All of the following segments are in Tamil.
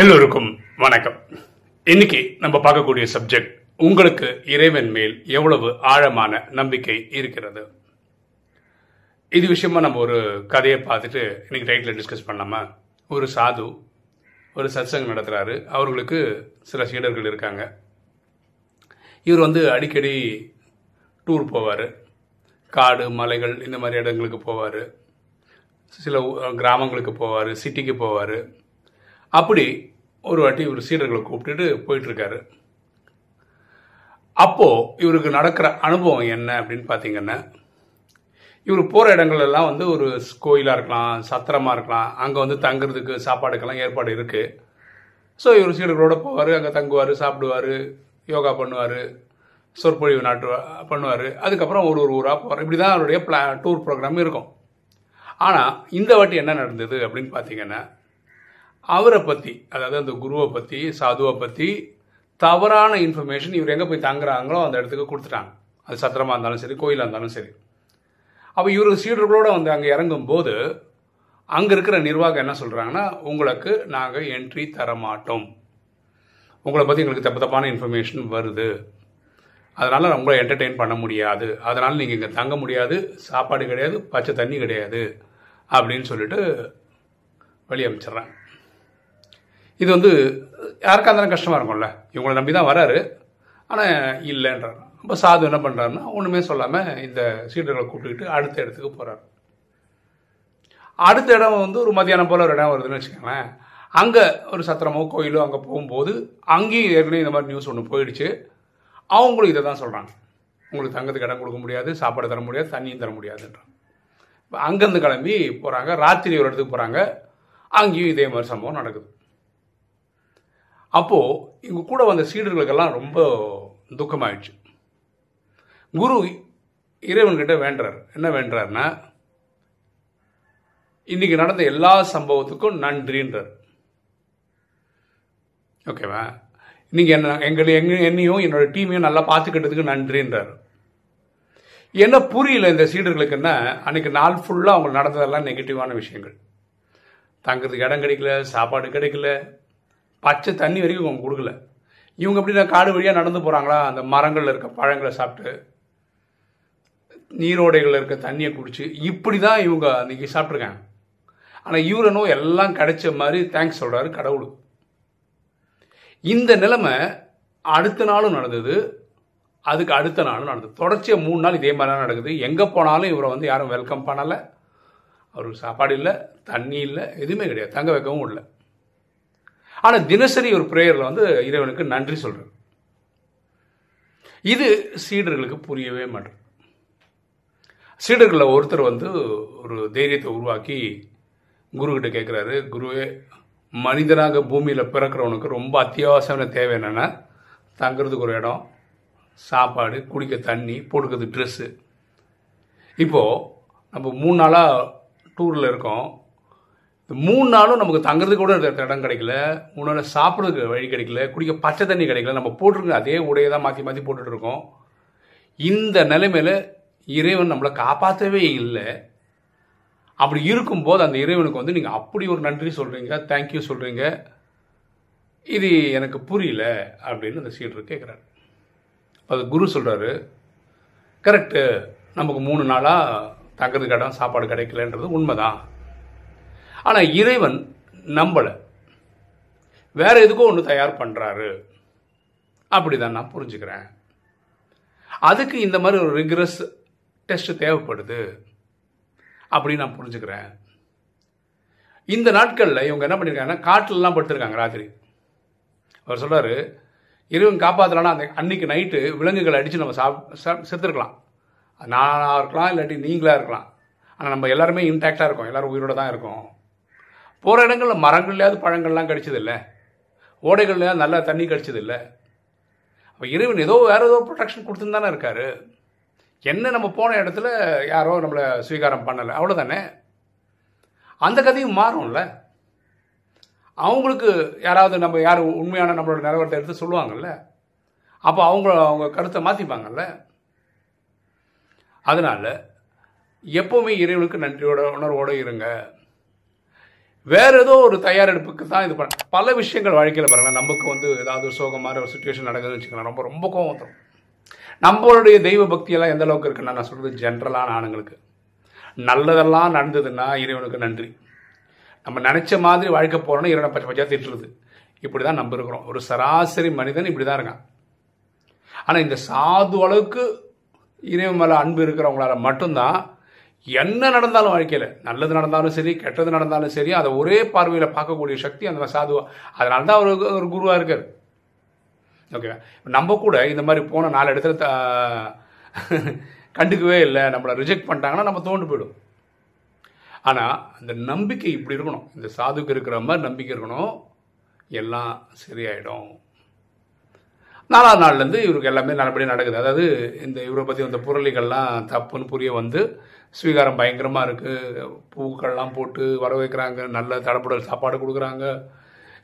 எல்லோருக்கும் வணக்கம் இன்னைக்கு நம்ம பார்க்கக்கூடிய சப்ஜெக்ட் உங்களுக்கு இறைவன் மேல் எவ்வளவு ஆழமான நம்பிக்கை இருக்கிறது இது விஷயமா நம்ம ஒரு கதையை பார்த்துட்டு இன்னைக்கு ரைட்டில் டிஸ்கஸ் பண்ணலாமா ஒரு சாது ஒரு சத்சங்கம் நடத்துகிறாரு அவர்களுக்கு சில சீடர்கள் இருக்காங்க இவர் வந்து அடிக்கடி டூர் போவார் காடு மலைகள் இந்த மாதிரி இடங்களுக்கு போவார் சில கிராமங்களுக்கு போவார் சிட்டிக்கு போவார் அப்படி ஒரு வாட்டி இவர் சீடர்களை கூப்பிட்டுட்டு போயிட்டுருக்காரு அப்போது இவருக்கு நடக்கிற அனுபவம் என்ன அப்படின்னு பார்த்தீங்கன்னா இவர் போகிற இடங்கள்லாம் வந்து ஒரு கோயிலாக இருக்கலாம் சத்திரமாக இருக்கலாம் அங்கே வந்து தங்குறதுக்கு சாப்பாடுக்கெல்லாம் ஏற்பாடு இருக்குது ஸோ இவர் சீடர்களோட போவார் அங்கே தங்குவார் சாப்பிடுவார் யோகா பண்ணுவார் சொற்பொழிவு நாட்டு பண்ணுவார் அதுக்கப்புறம் ஒரு ஒரு ஊராக போவார் இப்படி தான் அவருடைய பிளா டூர் ப்ரோக்ராம் இருக்கும் ஆனால் இந்த வாட்டி என்ன நடந்தது அப்படின்னு பார்த்தீங்கன்னா அவரை பற்றி அதாவது அந்த குருவை பற்றி சாதுவை பற்றி தவறான இன்ஃபர்மேஷன் இவர் எங்கே போய் தங்குறாங்களோ அந்த இடத்துக்கு கொடுத்துட்டாங்க அது சத்திரமாக இருந்தாலும் சரி கோயிலாக இருந்தாலும் சரி அப்போ இவர் சீடர்களோடு வந்து அங்கே இறங்கும் போது அங்கே இருக்கிற நிர்வாகம் என்ன சொல்கிறாங்கன்னா உங்களுக்கு நாங்கள் என்ட்ரி தர மாட்டோம் உங்களை பற்றி எங்களுக்கு தப்பு தப்பான இன்ஃபர்மேஷன் வருது அதனால் உங்களை என்டர்டெயின் பண்ண முடியாது அதனால் நீங்கள் இங்கே தங்க முடியாது சாப்பாடு கிடையாது பச்சை தண்ணி கிடையாது அப்படின்னு சொல்லிட்டு அமைச்சிட்றேன் இது வந்து யாருக்காக இருந்தாலும் கஷ்டமாக இருக்கும்ல இவங்களை நம்பி தான் வராரு ஆனால் இல்லைன்றார் அப்போ சாது என்ன பண்ணுறாருன்னா ஒன்றுமே சொல்லாமல் இந்த சீடர்களை கூப்பிட்டுக்கிட்டு அடுத்த இடத்துக்கு போகிறார் அடுத்த இடம் வந்து ஒரு மத்தியானம் போல் ஒரு இடம் வருதுன்னு வச்சுக்கோங்களேன் அங்கே ஒரு சத்திரமோ கோயிலோ அங்கே போகும்போது அங்கேயும் ஏற்கனவே இந்த மாதிரி நியூஸ் ஒன்று போயிடுச்சு அவங்களும் இதை தான் சொல்கிறாங்க உங்களுக்கு தங்கத்துக்கு இடம் கொடுக்க முடியாது சாப்பாடு தர முடியாது தண்ணியும் தர முடியாதுன்றாங்க இப்போ அங்கேருந்து கிளம்பி போகிறாங்க ராத்திரி ஒரு இடத்துக்கு போகிறாங்க அங்கேயும் இதே மாதிரி சம்பவம் நடக்குது அப்போது இவங்க கூட வந்த சீடர்களுக்கெல்லாம் ரொம்ப துக்கமாயிடுச்சு குரு இறைவன்கிட்ட வேண்டார் என்ன வேண்டார்னா இன்றைக்கி நடந்த எல்லா சம்பவத்துக்கும் நன்றின்றார் ஓகேவா நீங்கள் என்ன எங்களை எங்க என்னையும் என்னோட டீமையும் நல்லா பார்த்துக்கிட்டதுக்கு நன்றின்றார் என்ன புரியல இந்த சீடர்களுக்குன்னா அன்றைக்கி நாள் ஃபுல்லாக அவங்க நடந்ததெல்லாம் நெகட்டிவான விஷயங்கள் தங்குறதுக்கு இடம் கிடைக்கல சாப்பாடு கிடைக்கல பச்சை தண்ணி வரைக்கும் இவங்க கொடுக்கல இவங்க அப்படி அப்படின்னா காடு வழியாக நடந்து போகிறாங்களா அந்த மரங்களில் இருக்க பழங்களை சாப்பிட்டு நீரோடைகளில் இருக்க தண்ணியை குடிச்சு இப்படி தான் இவங்க அன்றைக்கி சாப்பிட்ருக்காங்க ஆனால் இவரனோ எல்லாம் கிடைச்ச மாதிரி தேங்க்ஸ் சொல்கிறாரு கடவுள் இந்த நிலைமை அடுத்த நாளும் நடந்தது அதுக்கு அடுத்த நாளும் நடந்தது தொடர்ச்சியாக மூணு நாள் இதே மாதிரி தான் நடக்குது எங்கே போனாலும் இவரை வந்து யாரும் வெல்கம் பண்ணலை அவருக்கு சாப்பாடு இல்லை தண்ணி இல்லை எதுவுமே கிடையாது தங்க வைக்கவும் இல்லை ஆனால் தினசரி ஒரு ப்ரேயரில் வந்து இறைவனுக்கு நன்றி சொல்கிறார் இது சீடர்களுக்கு புரியவே மாட்டேன் சீடர்களில் ஒருத்தர் வந்து ஒரு தைரியத்தை உருவாக்கி குருக்கிட்ட கேட்குறாரு குருவே மனிதனாக பூமியில் பிறக்கிறவனுக்கு ரொம்ப அத்தியாவசியமான தேவை என்னென்னா தங்குறதுக்கு ஒரு இடம் சாப்பாடு குடிக்க தண்ணி போட்டுக்கிறது ட்ரெஸ்ஸு இப்போது நம்ம மூணு நாளாக டூரில் இருக்கோம் இந்த மூணு நாளும் நமக்கு தங்குறதுக்கு கூட இடம் கிடைக்கல மூணு நாள் சாப்பிட்றதுக்கு வழி கிடைக்கல குடிக்க பச்சை தண்ணி கிடைக்கல நம்ம போட்டிருக்க அதே உடையை தான் மாற்றி மாற்றி போட்டுட்டு இருக்கோம் இந்த நிலைமையில் இறைவன் நம்மளை காப்பாற்றவே இல்லை அப்படி இருக்கும்போது அந்த இறைவனுக்கு வந்து நீங்கள் அப்படி ஒரு நன்றி சொல்கிறீங்க தேங்க்யூ சொல்கிறீங்க இது எனக்கு புரியல அப்படின்னு அந்த சீடர் கேட்குறாரு அது குரு சொல்கிறாரு கரெக்டு நமக்கு மூணு நாளாக தங்குறதுக்கு இடம் சாப்பாடு கிடைக்கலன்றது உண்மைதான் ஆனால் இறைவன் நம்மளை வேற எதுக்கோ ஒன்று தயார் பண்ணுறாரு அப்படி தான் நான் புரிஞ்சுக்கிறேன் அதுக்கு இந்த மாதிரி ஒரு ரிக்ரஸ் டெஸ்ட் தேவைப்படுது அப்படின்னு நான் புரிஞ்சுக்கிறேன் இந்த நாட்களில் இவங்க என்ன பண்ணியிருக்காங்கன்னா காட்டிலலாம் படுத்திருக்காங்க ராத்திரி அவர் சொல்கிறார் இறைவன் காப்பாற்றலான்னா அந்த அன்னைக்கு நைட்டு விலங்குகளை அடித்து நம்ம சாப் செத்துருக்கலாம் நானாக இருக்கலாம் இல்லாட்டி நீங்களாக இருக்கலாம் ஆனால் நம்ம எல்லாருமே இன்டாக்டாக இருக்கோம் எல்லோரும் உயிரோடு தான் இருக்கோம் போகிற இடங்களில் மரங்கள்லையாவது பழங்கள்லாம் இல்லை ஓடைகள்லையாவது நல்லா தண்ணி இல்லை அப்போ இறைவன் ஏதோ வேறு ஏதோ ப்ரொடெக்ஷன் கொடுத்துன்னு தானே இருக்கார் என்ன நம்ம போன இடத்துல யாரோ நம்மளை ஸ்வீகாரம் பண்ணலை அவ்வளோதானே அந்த கதையும் மாறும்ல அவங்களுக்கு யாராவது நம்ம யார் உண்மையான நம்மளோட நிலவரத்தை எடுத்து சொல்லுவாங்கல்ல அப்போ அவங்க அவங்க கருத்தை மாற்றிப்பாங்கல்ல அதனால் எப்போவுமே இறைவனுக்கு நன்றியோட உணர்வோடு இருங்க வேற ஏதோ ஒரு தயாரெடுப்புக்கு தான் இது பண்ண பல விஷயங்கள் வாழ்க்கையில் பாருங்கள் நமக்கு வந்து ஏதாவது ஒரு சோகம் மாதிரி ஒரு சுச்சுவேஷன் நடக்குதுன்னு வச்சுக்கலாம் ரொம்ப ரொம்ப கோவம் தரும் நம்மளுடைய தெய்வ பக்தியெல்லாம் எந்த அளவுக்கு இருக்குன்னா நான் சொல்கிறது ஜென்ரலான ஆணுங்களுக்கு நல்லதெல்லாம் நடந்ததுன்னா இறைவனுக்கு நன்றி நம்ம நினச்ச மாதிரி வாழ்க்கை போகிறோன்னா இறைவனை பச்சை பச்சையாக திட்டுறது இப்படி தான் நம்ம இருக்கிறோம் ஒரு சராசரி மனிதன் இப்படி தான் இருக்கான் ஆனால் இந்த சாது அளவுக்கு இறைவன் மேலே அன்பு இருக்கிறவங்களால மட்டும்தான் என்ன நடந்தாலும் வாழ்க்கையில் நல்லது நடந்தாலும் சரி கெட்டது நடந்தாலும் சரி அதை ஒரே பார்வையில் பார்க்கக்கூடிய சக்தி அந்த சாதுவா அதனால தான் அவர் ஒரு குருவாக இருக்கார் ஓகேவா நம்ம கூட இந்த மாதிரி போன நாலு இடத்துல த கண்டுக்கவே இல்லை நம்மளை ரிஜெக்ட் பண்ணிட்டாங்கன்னா நம்ம தோண்டு போயிடும் ஆனால் அந்த நம்பிக்கை இப்படி இருக்கணும் இந்த சாதுக்கு இருக்கிற மாதிரி நம்பிக்கை இருக்கணும் எல்லாம் சரியாயிடும் நாலாவது நாள்லேருந்து இவருக்கு எல்லாமே நல்லபடியாக நடக்குது அதாவது இந்த இவரை பற்றி வந்த புரளிகள்லாம் தப்புன்னு புரிய வந்து ஸ்வீகாரம் பயங்கரமாக இருக்குது பூக்கள்லாம் போட்டு வர வைக்கிறாங்க நல்ல தடப்புடல் சாப்பாடு கொடுக்குறாங்க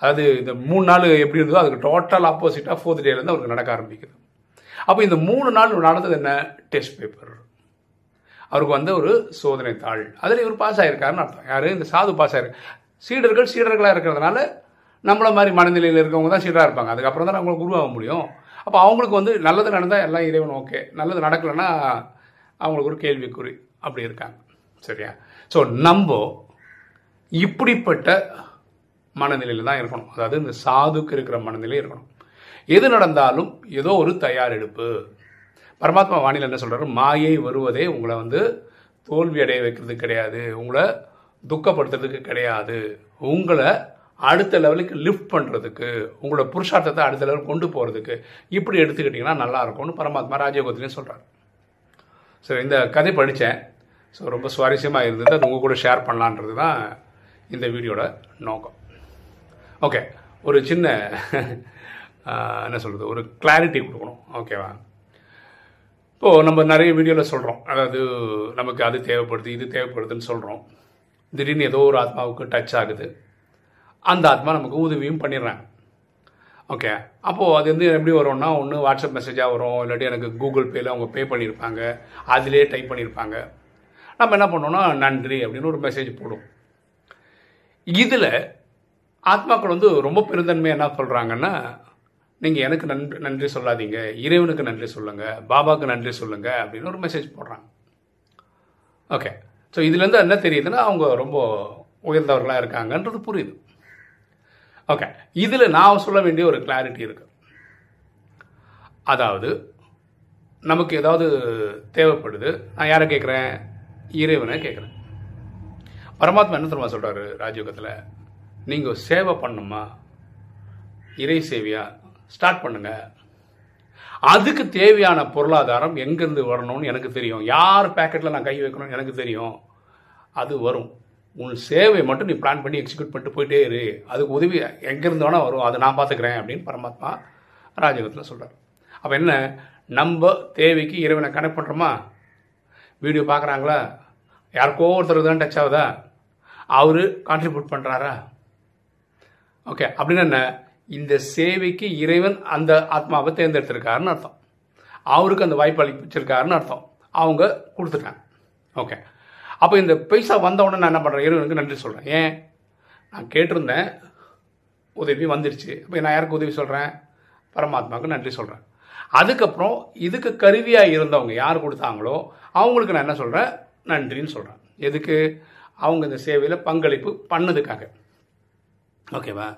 அதாவது இந்த மூணு நாள் எப்படி இருந்ததோ அதுக்கு டோட்டல் ஆப்போசிட்டாக ஃபோர்த் டேலேருந்து அவருக்கு நடக்க ஆரம்பிக்குது அப்போ இந்த மூணு நாள் நடந்தது என்ன டெஸ்ட் பேப்பர் அவருக்கு வந்து ஒரு சோதனை தாள் அதில் இவர் பாஸ் ஆகிருக்காருன்னு அர்த்தம் யார் இந்த சாது பாஸ் ஆகிருக்கு சீடர்கள் சீடர்களாக இருக்கிறதுனால நம்மள மாதிரி மனநிலையில் இருக்கவங்க தான் சீராக இருப்பாங்க அதுக்கப்புறம் தான் அவங்களுக்கு குருவாக முடியும் அப்போ அவங்களுக்கு வந்து நல்லது நடந்தால் எல்லாம் இறைவன் ஓகே நல்லது நடக்கலைன்னா அவங்களுக்கு ஒரு கேள்விக்குறி அப்படி இருக்காங்க சரியா ஸோ நம்ம இப்படிப்பட்ட மனநிலையில் தான் இருக்கணும் அதாவது இந்த சாதுக்கு இருக்கிற மனநிலை இருக்கணும் எது நடந்தாலும் ஏதோ ஒரு தயாரெடுப்பு பரமாத்மா வானிலை என்ன சொல்கிறாரு மாயை வருவதே உங்களை வந்து தோல்வி அடைய வைக்கிறது கிடையாது உங்களை துக்கப்படுத்துறதுக்கு கிடையாது உங்களை அடுத்த லெவலுக்கு லிஃப்ட் பண்ணுறதுக்கு உங்களோட புருஷார்த்தத்தை அடுத்த லெவலுக்கு கொண்டு போகிறதுக்கு இப்படி எடுத்துக்கிட்டிங்கன்னா நல்லாயிருக்கும்னு பரமாத்மா ராஜயோகத்திலையும் சொல்கிறார் ஸோ இந்த கதை படித்தேன் ஸோ ரொம்ப சுவாரஸ்யமாக இருந்தது அது உங்கள் கூட ஷேர் பண்ணலான்றது தான் இந்த வீடியோட நோக்கம் ஓகே ஒரு சின்ன என்ன சொல்கிறது ஒரு கிளாரிட்டி கொடுக்கணும் ஓகேவா இப்போது நம்ம நிறைய வீடியோவில் சொல்கிறோம் அதாவது நமக்கு அது தேவைப்படுது இது தேவைப்படுதுன்னு சொல்கிறோம் திடீர்னு ஏதோ ஒரு ஆத்மாவுக்கு டச் ஆகுது அந்த ஆத்மா நமக்கு உதவியும் பண்ணிடுறாங்க ஓகே அப்போது அது வந்து எப்படி வரும்னா ஒன்று வாட்ஸ்அப் மெசேஜாக வரும் இல்லாட்டி எனக்கு கூகுள் பேயில் அவங்க பே பண்ணியிருப்பாங்க அதிலே டைப் பண்ணியிருப்பாங்க நம்ம என்ன பண்ணோம்னா நன்றி அப்படின்னு ஒரு மெசேஜ் போடும் இதில் ஆத்மாக்கள் வந்து ரொம்ப பெருந்தன்மை என்ன சொல்கிறாங்கன்னா நீங்கள் எனக்கு நன்றி நன்றி சொல்லாதீங்க இறைவனுக்கு நன்றி சொல்லுங்கள் பாபாவுக்கு நன்றி சொல்லுங்கள் அப்படின்னு ஒரு மெசேஜ் போடுறாங்க ஓகே ஸோ இதுலேருந்து என்ன தெரியுதுன்னா அவங்க ரொம்ப உயர்ந்தவர்களாக இருக்காங்கன்றது புரியுது ஓகே இதில் நான் சொல்ல வேண்டிய ஒரு கிளாரிட்டி இருக்கு அதாவது நமக்கு ஏதாவது தேவைப்படுது நான் யாரை கேட்குறேன் இறைவனை கேட்குறேன் பரமாத்மா என்ன தெரியுமா சொல்கிறாரு ராஜயோகத்தில் நீங்கள் சேவை பண்ணுமா இறை சேவையா ஸ்டார்ட் பண்ணுங்க அதுக்கு தேவையான பொருளாதாரம் எங்கேருந்து வரணும்னு எனக்கு தெரியும் யார் பேக்கெட்டில் நான் கை வைக்கணும்னு எனக்கு தெரியும் அது வரும் உன் சேவை மட்டும் நீ பிளான் பண்ணி எக்ஸிக்யூட் பண்ணிட்டு போயிட்டே இரு அதுக்கு உதவி எங்கே இருந்தாலும் வரும் அதை நான் பார்த்துக்கிறேன் அப்படின்னு பரமாத்மா ராஜகத்தில் சொல்கிறார் அப்போ என்ன நம்ம தேவைக்கு இறைவனை கனெக்ட் பண்ணுறோமா வீடியோ பார்க்குறாங்களா யாருக்கோ ஒருத்தர் தான் டச் ஆகுதா அவர் கான்ட்ரிபியூட் பண்ணுறாரா ஓகே அப்படின்னு என்ன இந்த சேவைக்கு இறைவன் அந்த ஆத்மாவை தேர்ந்தெடுத்திருக்காருன்னு அர்த்தம் அவருக்கு அந்த வாய்ப்பு அளிச்சிருக்காருன்னு அர்த்தம் அவங்க கொடுத்துட்டாங்க ஓகே அப்போ இந்த பைசா வந்தவுடனே நான் என்ன பண்ணுறேன் இறைவனுக்கு நன்றி சொல்கிறேன் ஏன் நான் கேட்டிருந்தேன் உதவி வந்துருச்சு இப்போ நான் யாருக்கு உதவி சொல்கிறேன் பரமாத்மாவுக்கு நன்றி சொல்கிறேன் அதுக்கப்புறம் இதுக்கு கருவியாக இருந்தவங்க யார் கொடுத்தாங்களோ அவங்களுக்கு நான் என்ன சொல்கிறேன் நன்றின்னு சொல்கிறேன் எதுக்கு அவங்க இந்த சேவையில் பங்களிப்பு பண்ணதுக்காக ஓகேவா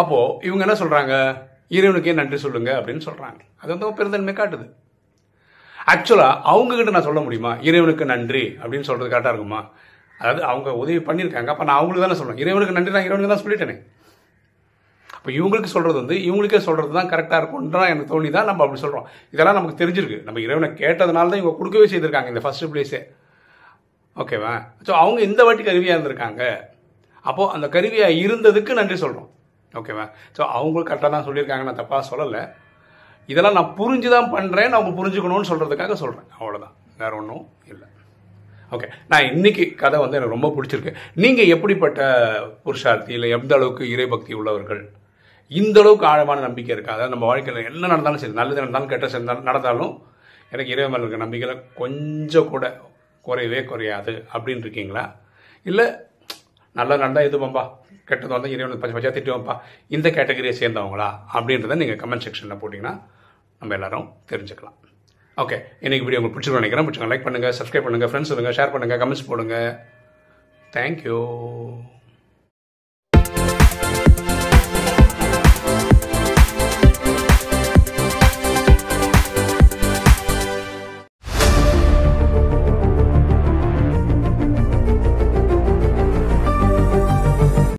அப்போது இவங்க என்ன சொல்கிறாங்க இறைவனுக்கே நன்றி சொல்லுங்கள் அப்படின்னு சொல்கிறாங்க அது வந்து பெருந்தன்மை காட்டுது ஆக்சுவலாக அவங்கக்கிட்ட நான் சொல்ல முடியுமா இறைவனுக்கு நன்றி அப்படின்னு சொல்கிறது கரெக்டாக இருக்குமா அதாவது அவங்க உதவி பண்ணியிருக்காங்க அப்போ நான் அவங்களுக்கு தானே சொல்லணும் இறைவனுக்கு நன்றி நான் இறைவனுக்கு தான் சொல்லிட்டேனே அப்போ இவங்களுக்கு சொல்கிறது வந்து இவங்களுக்கே சொல்கிறது தான் கரெக்டாக இருக்கும்ன்றா எனக்கு தோணி தான் நம்ம அப்படி சொல்கிறோம் இதெல்லாம் நமக்கு தெரிஞ்சிருக்கு நம்ம இறைவனை கேட்டதுனால தான் இவங்க கொடுக்கவே செய்திருக்காங்க இந்த ஃபஸ்ட்டு ப்ளேஸே ஓகேவா ஸோ அவங்க இந்த வாட்டி கருவியாக இருந்திருக்காங்க அப்போது அந்த கருவியாக இருந்ததுக்கு நன்றி சொல்கிறோம் ஓகேவா ஸோ அவங்களும் கரெக்டாக தான் சொல்லியிருக்காங்க நான் தப்பாக சொல்லலை இதெல்லாம் நான் புரிஞ்சு தான் பண்ணுறேன் அவங்க புரிஞ்சுக்கணும்னு சொல்கிறதுக்காக சொல்கிறேன் அவ்வளோதான் வேறு ஒன்றும் இல்லை ஓகே நான் இன்னைக்கு கதை வந்து எனக்கு ரொம்ப பிடிச்சிருக்கு நீங்கள் எப்படிப்பட்ட புருஷார்த்தி இல்லை எந்த அளவுக்கு இறைபக்தி உள்ளவர்கள் இந்த அளவுக்கு ஆழமான நம்பிக்கை இருக்கா அதாவது நம்ம வாழ்க்கையில் என்ன நடந்தாலும் சரி நல்லது நடந்தாலும் கெட்ட சரி நடந்தாலும் எனக்கு இறைவன் மேலே இருக்க நம்பிக்கையில் கொஞ்சம் கூட குறையவே குறையாது அப்படின்னு இருக்கீங்களா இல்லை நல்லா நடந்தால் பம்பா கெட்டது வந்தால் இறைவன் பச்சை பச்சா திட்டுவோம்ப்பா இந்த கேட்டகரியை சேர்ந்தவங்களா அப்படின்றத நீங்கள் கமெண்ட் செக்ஷனில் போட்டிங்கன்னா நம்ம எல்லாரும் தெரிஞ்சுக்கலாம் ஓகே இன்னைக்கு வீடியோ உங்களுக்கு பிடிச்சிருக்கோம் நினைக்கிறேன் பிடிச்சிங்க லைக் பண்ணுங்கள் சப்ஸ்கிரைப் பண்ணுங்கள் ஃப்ரெண்ட்ஸ் சொல்லுங்கள் ஷேர் பண்ணுங்கள் கமெண்ட்ஸ் போடுங்க தேங்க்யூ